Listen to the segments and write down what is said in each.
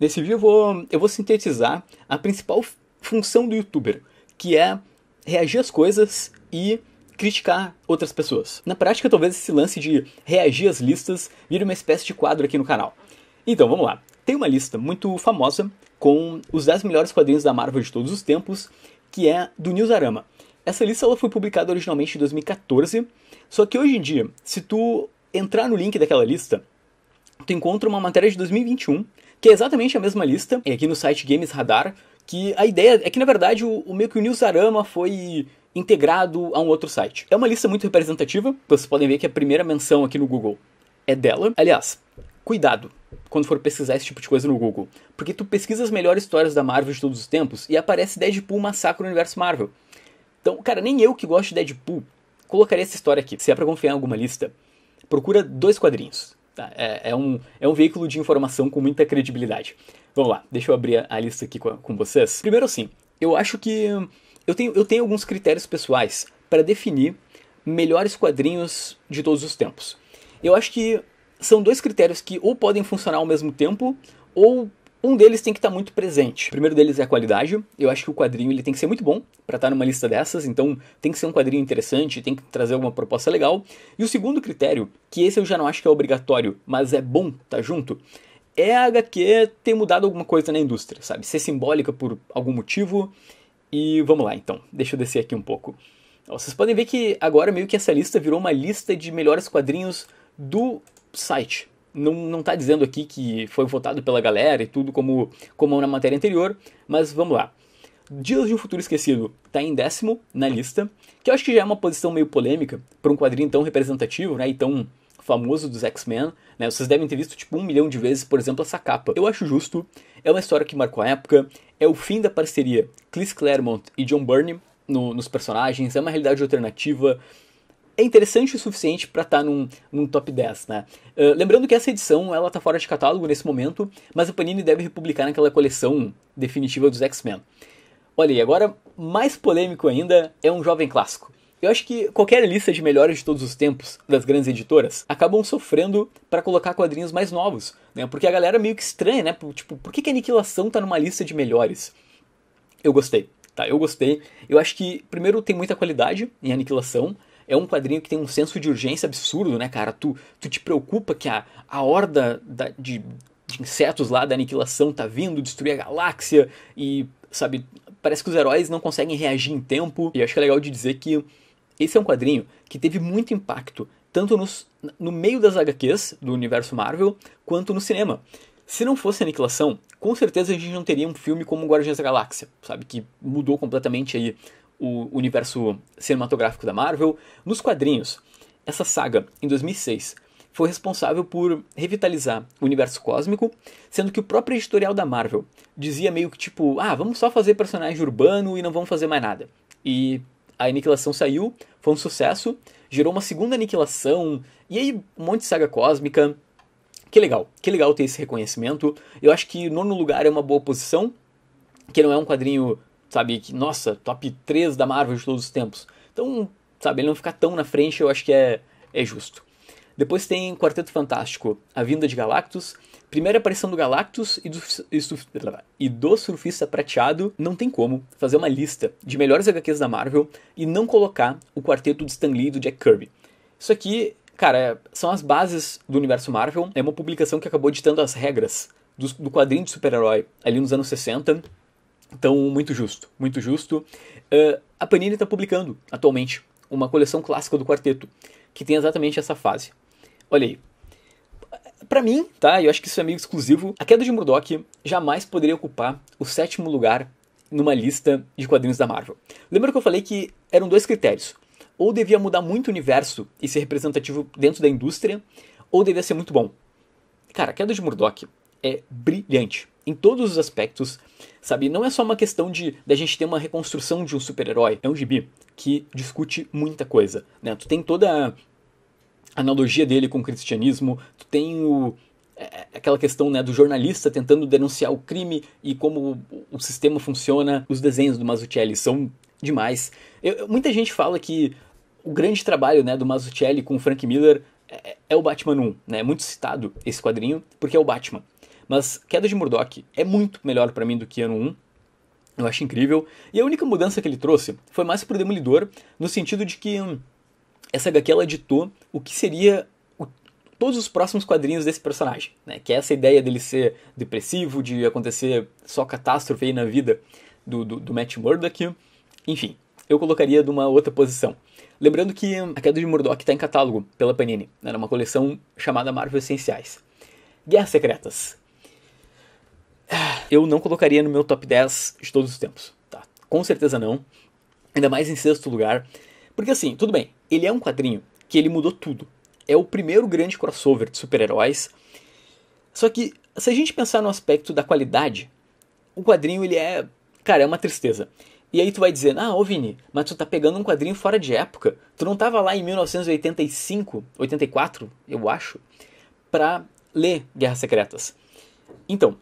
Nesse vídeo eu vou, eu vou sintetizar a principal função do youtuber, que é reagir às coisas e criticar outras pessoas. Na prática, talvez esse lance de reagir às listas vire uma espécie de quadro aqui no canal. Então, vamos lá. Tem uma lista muito famosa com os 10 melhores quadrinhos da Marvel de todos os tempos, que é do Newsarama. Essa lista ela foi publicada originalmente em 2014, só que hoje em dia, se tu entrar no link daquela lista, tu encontra uma matéria de 2021 que é exatamente a mesma lista, é aqui no site Games Radar, que a ideia é que, na verdade, o, o meio que o Newsarama foi integrado a um outro site. É uma lista muito representativa, vocês podem ver que a primeira menção aqui no Google é dela. Aliás, cuidado quando for pesquisar esse tipo de coisa no Google, porque tu pesquisa as melhores histórias da Marvel de todos os tempos e aparece Deadpool Massacre no Universo Marvel. Então, cara, nem eu que gosto de Deadpool colocaria essa história aqui. Se é para confiar em alguma lista, procura dois quadrinhos. Tá? É, é, um, é um veículo de informação com muita credibilidade. Vamos lá, deixa eu abrir a lista aqui com, com vocês. Primeiro, assim, eu acho que eu tenho, eu tenho alguns critérios pessoais para definir melhores quadrinhos de todos os tempos. Eu acho que são dois critérios que ou podem funcionar ao mesmo tempo ou um deles tem que estar tá muito presente. O primeiro deles é a qualidade. Eu acho que o quadrinho ele tem que ser muito bom para estar tá numa lista dessas, então tem que ser um quadrinho interessante, tem que trazer alguma proposta legal. E o segundo critério, que esse eu já não acho que é obrigatório, mas é bom tá junto, é a HQ ter mudado alguma coisa na indústria, sabe? Ser simbólica por algum motivo. E vamos lá então, deixa eu descer aqui um pouco. Vocês podem ver que agora meio que essa lista virou uma lista de melhores quadrinhos do site, não, não tá dizendo aqui que foi votado pela galera e tudo como, como na matéria anterior, mas vamos lá. Dias de um Futuro Esquecido está em décimo na lista, que eu acho que já é uma posição meio polêmica para um quadrinho tão representativo né, e tão famoso dos X-Men. Né? Vocês devem ter visto tipo um milhão de vezes, por exemplo, essa capa. Eu acho justo, é uma história que marcou a época, é o fim da parceria Chris Claremont e John Byrne no, nos personagens, é uma realidade alternativa, é interessante o suficiente para estar tá num, num, top 10, né? Uh, lembrando que essa edição ela tá fora de catálogo nesse momento, mas a Panini deve republicar naquela coleção definitiva dos X-Men. Olha, e agora, mais polêmico ainda, é um jovem clássico. Eu acho que qualquer lista de melhores de todos os tempos das grandes editoras acabam sofrendo para colocar quadrinhos mais novos, né? Porque a galera meio que estranha, né? Tipo, por que, que a Aniquilação tá numa lista de melhores? Eu gostei, tá? Eu gostei. Eu acho que, primeiro, tem muita qualidade em Aniquilação é um quadrinho que tem um senso de urgência absurdo, né, cara? Tu, tu te preocupa que a, a horda da, de, de insetos lá da aniquilação tá vindo destruir a galáxia e, sabe, parece que os heróis não conseguem reagir em tempo. E acho que é legal de dizer que esse é um quadrinho que teve muito impacto, tanto nos, no meio das HQs do universo Marvel, quanto no cinema. Se não fosse a aniquilação, com certeza a gente não teria um filme como Guardiões da Galáxia, sabe? Que mudou completamente aí o universo cinematográfico da Marvel, nos quadrinhos, essa saga, em 2006, foi responsável por revitalizar o universo cósmico, sendo que o próprio editorial da Marvel dizia meio que tipo, ah, vamos só fazer personagem urbano e não vamos fazer mais nada. E a Aniquilação saiu, foi um sucesso, gerou uma segunda Aniquilação, e aí um monte de saga cósmica. Que legal, que legal ter esse reconhecimento. Eu acho que Nono Lugar é uma boa posição, que não é um quadrinho sabe? Que, nossa, top 3 da Marvel de todos os tempos. Então, sabe, ele não ficar tão na frente, eu acho que é, é justo. Depois tem Quarteto Fantástico, A Vinda de Galactus, primeira aparição do Galactus e do, e do, Surfista Prateado. Não tem como fazer uma lista de melhores HQs da Marvel e não colocar o quarteto de Stan Lee e do Jack Kirby. Isso aqui, cara, são as bases do universo Marvel. É uma publicação que acabou ditando as regras do, do quadrinho de super-herói ali nos anos 60 então, muito justo, muito justo. Uh, a Panini está publicando atualmente uma coleção clássica do quarteto, que tem exatamente essa fase. Olha aí. Para mim, tá? Eu acho que isso é meio exclusivo. A queda de Murdoch jamais poderia ocupar o sétimo lugar numa lista de quadrinhos da Marvel. Lembra que eu falei que eram dois critérios? Ou devia mudar muito o universo e ser representativo dentro da indústria, ou devia ser muito bom. Cara, a queda de Murdoch é brilhante em todos os aspectos, sabe? Não é só uma questão de a gente ter uma reconstrução de um super-herói, é um gibi que discute muita coisa, né? Tu tem toda a analogia dele com o cristianismo, tu tem o é, é, aquela questão né, do jornalista tentando denunciar o crime e como o sistema funciona. Os desenhos do Mazzucchelli são demais. Eu, muita gente fala que o grande trabalho né, do Mazzucchelli com o Frank Miller é, é, o Batman 1. Né? É muito citado esse quadrinho, porque é o Batman. Mas Queda de Murdoch é muito melhor para mim do que ano 1. Eu acho incrível. E a única mudança que ele trouxe foi mais pro Demolidor, no sentido de que hum, essa HQ ela ditou o que seria o, todos os próximos quadrinhos desse personagem, né? Que é essa ideia dele ser depressivo, de acontecer só catástrofe aí na vida do, do, do Matt Murdock. Enfim, eu colocaria de uma outra posição. Lembrando que a queda de Murdoch está em catálogo pela Panini, né, uma coleção chamada Marvel Essenciais. Guerras Secretas eu não colocaria no meu top 10 de todos os tempos. Tá? Com certeza não. Ainda mais em sexto lugar. Porque assim, tudo bem, ele é um quadrinho que ele mudou tudo. É o primeiro grande crossover de super-heróis. Só que, se a gente pensar no aspecto da qualidade, o quadrinho ele é. Cara, é uma tristeza. E aí tu vai dizer, ah, ô Vini, mas tu tá pegando um quadrinho fora de época. Tu não tava lá em 1985, 84, eu acho, pra ler Guerras Secretas. Então,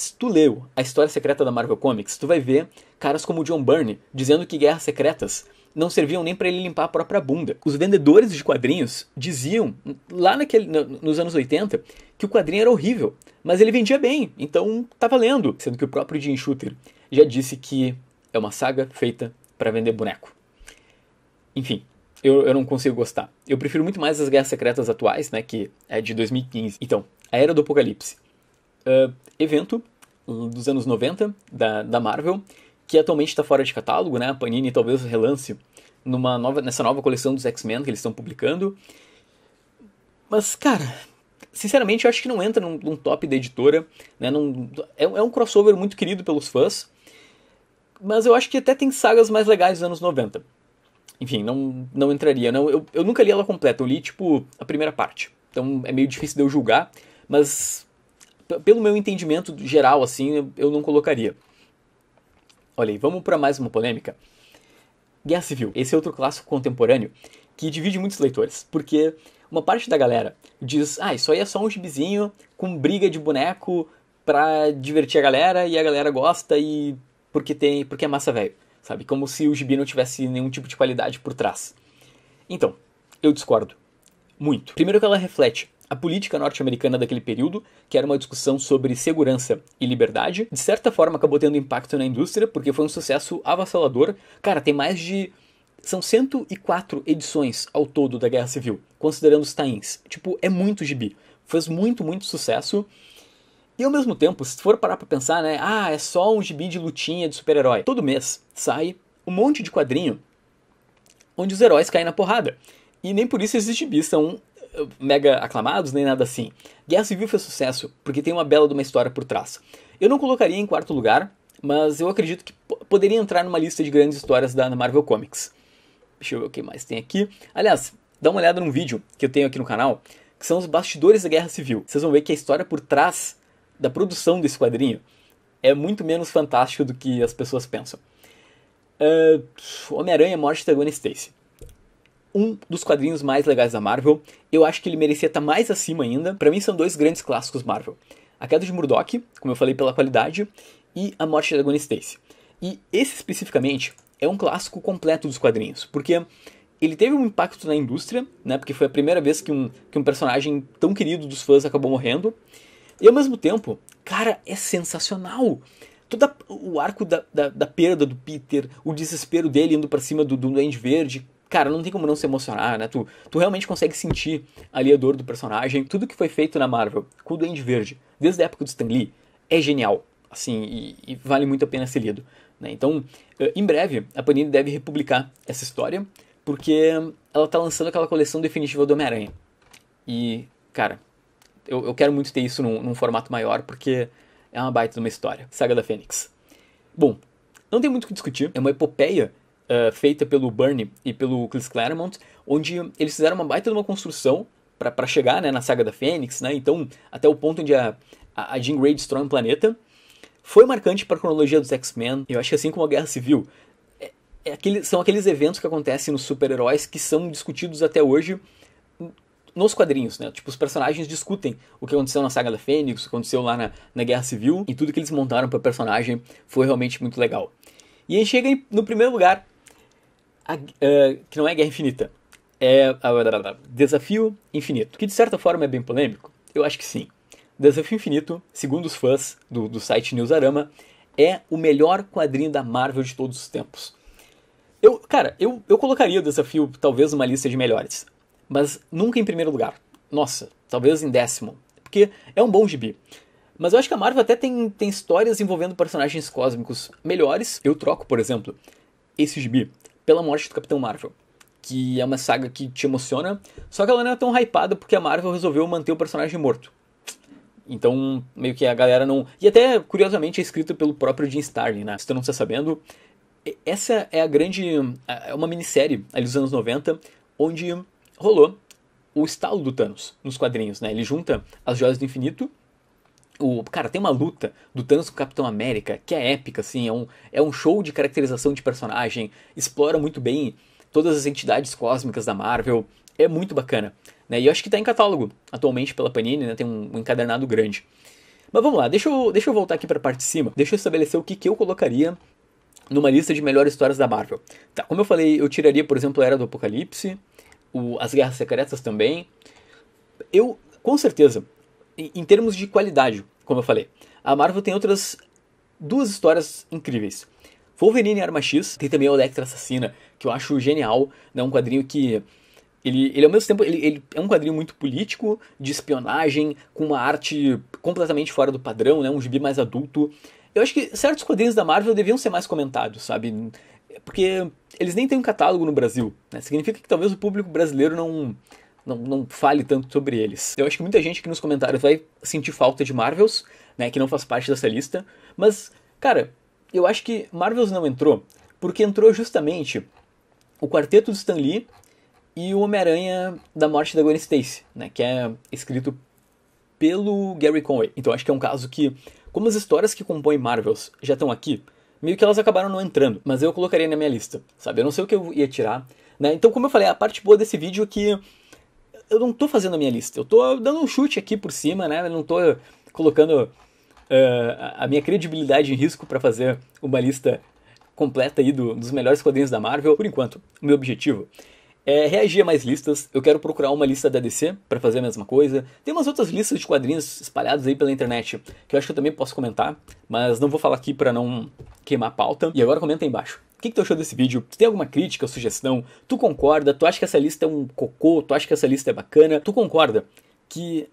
se tu leu a história secreta da Marvel Comics, tu vai ver caras como John Byrne dizendo que guerras secretas não serviam nem para ele limpar a própria bunda. Os vendedores de quadrinhos diziam lá naquele, nos anos 80 que o quadrinho era horrível, mas ele vendia bem, então tá valendo. Sendo que o próprio Jim Shooter já disse que é uma saga feita para vender boneco. Enfim, eu, eu não consigo gostar. Eu prefiro muito mais as Guerras Secretas atuais, né, que é de 2015. Então, a Era do Apocalipse uh, evento hum, dos anos 90 da, da Marvel, que atualmente está fora de catálogo, né? A Panini talvez relance numa nova, nessa nova coleção dos X-Men que eles estão publicando. Mas, cara, sinceramente, eu acho que não entra num, num top da editora. Né? Num, é, é, um crossover muito querido pelos fãs. Mas eu acho que até tem sagas mais legais dos anos 90. Enfim, não, não entraria. Não, eu, eu nunca li ela completa, eu li, tipo, a primeira parte. Então é meio difícil de eu julgar. Mas pelo meu entendimento geral, assim, eu não colocaria. Olha aí, vamos para mais uma polêmica. Guerra Civil. Esse é outro clássico contemporâneo que divide muitos leitores, porque uma parte da galera diz: ah, isso aí é só um gibizinho com briga de boneco pra divertir a galera e a galera gosta e porque tem porque é massa velho, sabe? Como se o gibi não tivesse nenhum tipo de qualidade por trás. Então, eu discordo muito. Primeiro que ela reflete a política norte-americana daquele período, que era uma discussão sobre segurança e liberdade. De certa forma, acabou tendo impacto na indústria, porque foi um sucesso avassalador. Cara, tem mais de. São 104 edições ao todo da Guerra Civil, considerando os tains. Tipo, é muito gibi. Fez muito, muito sucesso. E ao mesmo tempo, se for parar pra pensar, né? Ah, é só um gibi de lutinha de super-herói. Todo mês sai um monte de quadrinho onde os heróis caem na porrada. E nem por isso esses gibis são mega aclamados, nem nada assim. Guerra Civil foi sucesso porque tem uma bela de uma história por trás. Eu não colocaria em quarto lugar, mas eu acredito que poderia entrar numa lista de grandes histórias da Marvel Comics. Deixa eu ver o que mais tem aqui. Aliás, dá uma olhada num vídeo que eu tenho aqui no canal, que são os bastidores da Guerra Civil. Vocês vão ver que a história por trás da produção desse quadrinho é muito menos fantástica do que as pessoas pensam. Uh, Homem-Aranha, Morte da Gwen Stacy um dos quadrinhos mais legais da Marvel. Eu acho que ele merecia estar tá mais acima ainda. Para mim são dois grandes clássicos Marvel. A Queda de Murdoch, como eu falei pela qualidade, e A Morte da Gwen Stacy. E esse especificamente é um clássico completo dos quadrinhos, porque ele teve um impacto na indústria, né? Porque foi a primeira vez que um, que um personagem tão querido dos fãs acabou morrendo. E ao mesmo tempo, cara, é sensacional. Todo o arco da, da, da perda do Peter, o desespero dele indo para cima do, do Duende Verde, cara, não tem como não se emocionar, né? Tu, tu realmente consegue sentir ali a dor do personagem. Tudo que foi feito na Marvel com o Duende Verde, desde a época do Stan Lee, é genial, assim, e, e vale muito a pena ser lido. Né? Então, eh, em breve, a Panini deve republicar essa história, porque ela tá lançando aquela coleção definitiva do Homem-Aranha. E, cara, eu, eu, quero muito ter isso num, num formato maior, porque é uma baita de uma história. Saga da Fênix. Bom, não tem muito o que discutir, é uma epopeia uh, feita pelo Bernie e pelo Chris Claremont, onde eles fizeram uma baita de uma construção para chegar né, na saga da Fênix, né? Então, até o ponto onde a, a, a Jean Grey destrói um planeta. Foi marcante para a cronologia dos X-Men. Eu acho que assim como a Guerra Civil, é, é aquele, são aqueles eventos que acontecem nos super-heróis que são discutidos até hoje nos quadrinhos, né? Tipo, os personagens discutem o que aconteceu na saga da Fênix, o que aconteceu lá na, na Guerra Civil, e tudo que eles montaram para o personagem foi realmente muito legal. E aí chega no primeiro lugar a, eh, que não é Guerra Infinita, é a, Desafio Infinito, que de certa forma é bem polêmico. Eu acho que sim. Desafio Infinito, segundo os fãs do, do site Newsarama, é o melhor quadrinho da Marvel de todos os tempos. Eu, cara, eu, eu colocaria o desafio talvez numa lista de melhores, mas nunca em primeiro lugar. Nossa, talvez em décimo, porque é um bom gibi. Mas eu acho que a Marvel até tem, tem histórias envolvendo personagens cósmicos melhores. Eu troco, por exemplo, esse gibi pela morte do Capitão Marvel. Que é uma saga que te emociona, só que ela não é tão hypada porque a Marvel resolveu manter o personagem morto. Então, meio que a galera não. E até, curiosamente, é escrito pelo próprio Jim Starlin, né? Se tu não está sabendo, essa é a grande. É uma minissérie ali dos anos 90, onde rolou o estalo do Thanos nos quadrinhos, né? Ele junta as joias do infinito o, cara, tem uma luta do Thanos com o Capitão América que é épica, assim, é um, é um show de caracterização de personagem, explora muito bem todas as entidades cósmicas da Marvel, é muito bacana. Né? E eu acho que está em catálogo atualmente pela Panini, né? tem um, um, encadernado grande. Mas vamos lá, deixa eu, deixa eu voltar aqui para a parte de cima, deixa eu estabelecer o que, que eu colocaria numa lista de melhores histórias da Marvel. Tá, como eu falei, eu tiraria, por exemplo, a Era do Apocalipse, o, as Guerras Secretas também. Eu, com certeza, em termos de qualidade, como eu falei, a Marvel tem outras duas histórias incríveis. Wolverine e Arma X, tem também a Electra Assassina, que eu acho genial, né? Um quadrinho que ele, ele ao mesmo tempo, ele, ele, é um quadrinho muito político, de espionagem, com uma arte completamente fora do padrão, né? Um gibi mais adulto. Eu acho que certos quadrinhos da Marvel deviam ser mais comentados, sabe? Porque eles nem têm um catálogo no Brasil, né? Significa que talvez o público brasileiro não não, não fale tanto sobre eles. Eu acho que muita gente aqui nos comentários vai sentir falta de Marvels, né, que não faz parte dessa lista, mas, cara, eu acho que Marvels não entrou porque entrou justamente o quarteto do Stan Lee e o Homem-Aranha da Morte da Gwen Stacy, né, que é escrito pelo Gary Conway. Então acho que é um caso que, como as histórias que compõem Marvels já estão aqui, meio que elas acabaram não entrando, mas eu colocaria na minha lista, sabe? Eu não sei o que eu ia tirar, né? Então, como eu falei, a parte boa desse vídeo é que eu não tô fazendo a minha lista. Eu tô dando um chute aqui por cima, né? Eu não tô colocando uh, a minha credibilidade em risco para fazer uma lista completa aí do, dos melhores quadrinhos da Marvel. Por enquanto, o meu objetivo é, reagir a mais listas. Eu quero procurar uma lista da DC para fazer a mesma coisa. Tem umas outras listas de quadrinhos espalhadas aí pela internet que eu acho que eu também posso comentar, mas não vou falar aqui para não queimar a pauta. E agora comenta aí embaixo. O que, que, tu achou desse vídeo? Tu tem alguma crítica ou sugestão? Tu concorda? Tu acha que essa lista é um cocô? Tu acha que essa lista é bacana? Tu concorda que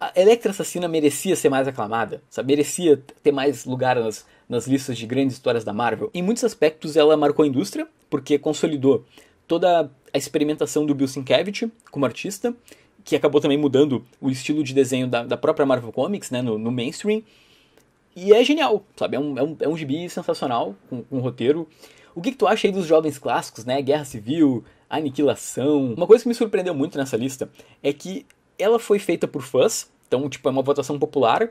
a Electra Assassina merecia ser mais aclamada, sabe? Merecia ter mais lugar nas, nas listas de grandes histórias da Marvel. Em muitos aspectos, ela marcou a indústria, porque consolidou toda a experimentação do Bill Sienkiewicz como artista, que acabou também mudando o estilo de desenho da, da própria Marvel Comics, né, no, no, mainstream. E é genial, sabe? É um, é um, é um gibi sensacional, com, com um roteiro. O que, que, tu acha aí dos jovens clássicos, né? Guerra Civil, Aniquilação. Uma coisa que me surpreendeu muito nessa lista é que ela foi feita por fãs, então, tipo, é uma votação popular.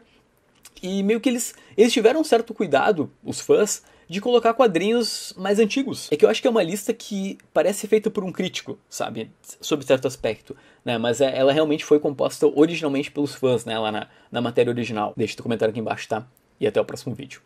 E meio que eles, eles tiveram um certo cuidado, os fãs, de colocar quadrinhos mais antigos. É que eu acho que é uma lista que parece feita por um crítico, sabe? Sob certo aspecto, né? Mas é, ela realmente foi composta originalmente pelos fãs, né? Lá na, na matéria original. Deixa teu comentário aqui embaixo, tá? E até o próximo vídeo.